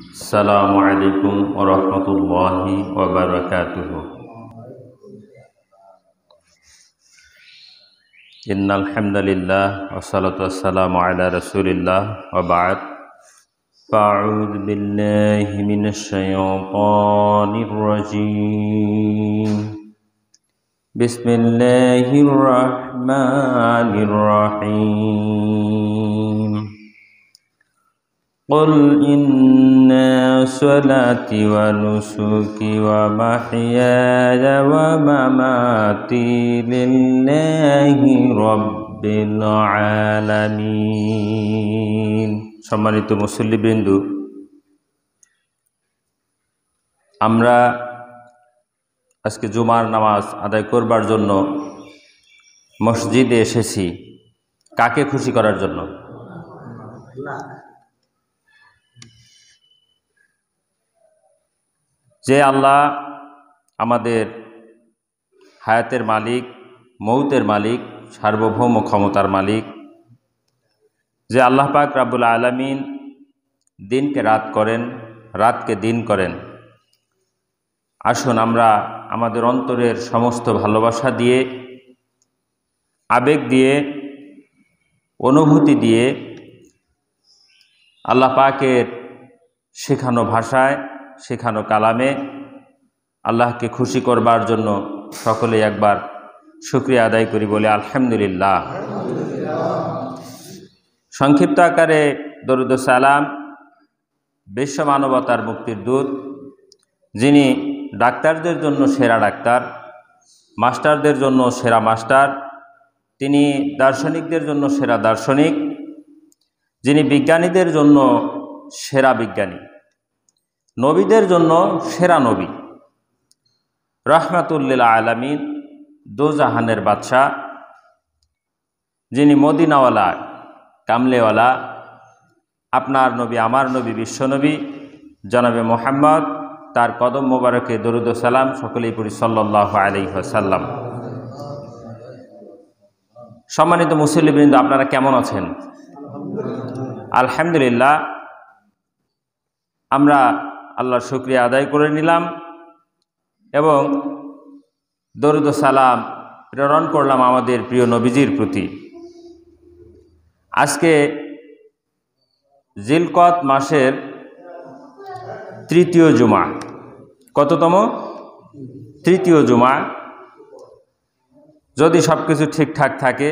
السلام عليكم ورحمة الله وبركاته إن الحمد لله والصلاة والسلام على رسول الله وبعد فأعوذ بالله من الشيطان الرجيم بسم الله الرحمن الرحيم قل إن صلاتي সুখি ومحياي মামাতি লি رب العالمين সম্মানিত বিন্দু আমরা আজকে জুমার নামাজ আদায় করবার জন্য মসজিদে এসেছি কাকে খুশি করার জন্য যে আল্লাহ আমাদের হায়াতের মালিক মৌতের মালিক সার্বভৌম ক্ষমতার মালিক যে আল্লাহ পাক রাবুল আলমিন দিনকে রাত করেন রাতকে দিন করেন আসুন আমরা আমাদের অন্তরের সমস্ত ভালোবাসা দিয়ে আবেগ দিয়ে অনুভূতি দিয়ে আল্লাহ পাকের শেখানো ভাষায় শেখানো কালামে আল্লাহকে খুশি করবার জন্য সকলে একবার শুক্রিয়া আদায় করি বলে আলহামদুলিল্লাহ সংক্ষিপ্ত আকারে দরুদ সালাম বিশ্ব মানবতার মুক্তির দূত যিনি ডাক্তারদের জন্য সেরা ডাক্তার মাস্টারদের জন্য সেরা মাস্টার তিনি দার্শনিকদের জন্য সেরা দার্শনিক যিনি বিজ্ঞানীদের জন্য সেরা বিজ্ঞানী নবীদের জন্য সেরা নবী রহমাতুল্লিল আলমিন দোজাহানের বাদশাহ যিনি মদিনাওয়ালা কামলেওয়ালা আপনার নবী আমার নবী বিশ্বনবী জনাবে মোহাম্মদ তার কদম মোবারকে দরুদ সালাম সকলেই পড়ি সাল্লাহ আলহ্লাম সম্মানিত মুসল্লিবৃন্দ আপনারা কেমন আছেন আলহামদুলিল্লাহ আমরা আল্লাহর শুক্রিয়া আদায় করে নিলাম এবং দরুদ সালাম প্রেরণ করলাম আমাদের প্রিয় নবীজির প্রতি আজকে জিলকত মাসের তৃতীয় জুমা কততম তৃতীয় জুমা যদি সব কিছু ঠিকঠাক থাকে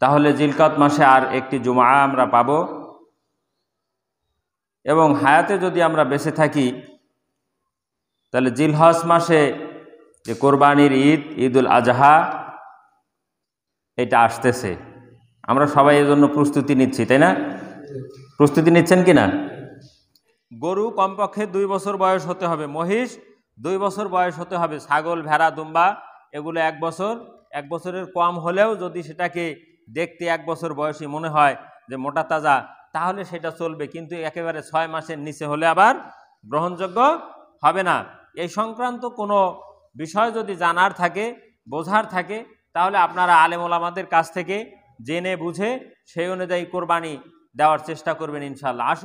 তাহলে জিলকত মাসে আর একটি জুমা আমরা পাবো এবং হায়াতে যদি আমরা বেঁচে থাকি তাহলে জিলহস মাসে যে কোরবানির ঈদ ঈদুল আজহা এটা আসতেছে আমরা সবাই এর জন্য প্রস্তুতি নিচ্ছি তাই না প্রস্তুতি নিচ্ছেন কি না গরু কমপক্ষে দুই বছর বয়স হতে হবে মহিষ দুই বছর বয়স হতে হবে ছাগল ভেড়া দুম্বা এগুলো এক বছর এক বছরের কম হলেও যদি সেটাকে দেখতে এক বছর বয়সী মনে হয় যে মোটা তাজা তাহলে সেটা চলবে কিন্তু একেবারে ছয় মাসের নিচে হলে আবার গ্রহণযোগ্য হবে না এই সংক্রান্ত কোনো বিষয় যদি জানার থাকে বোঝার থাকে তাহলে আপনারা আলেম ওলামাদের কাছ থেকে জেনে বুঝে সেই অনুযায়ী কোরবানি দেওয়ার চেষ্টা করবেন ইনশাল্লাহ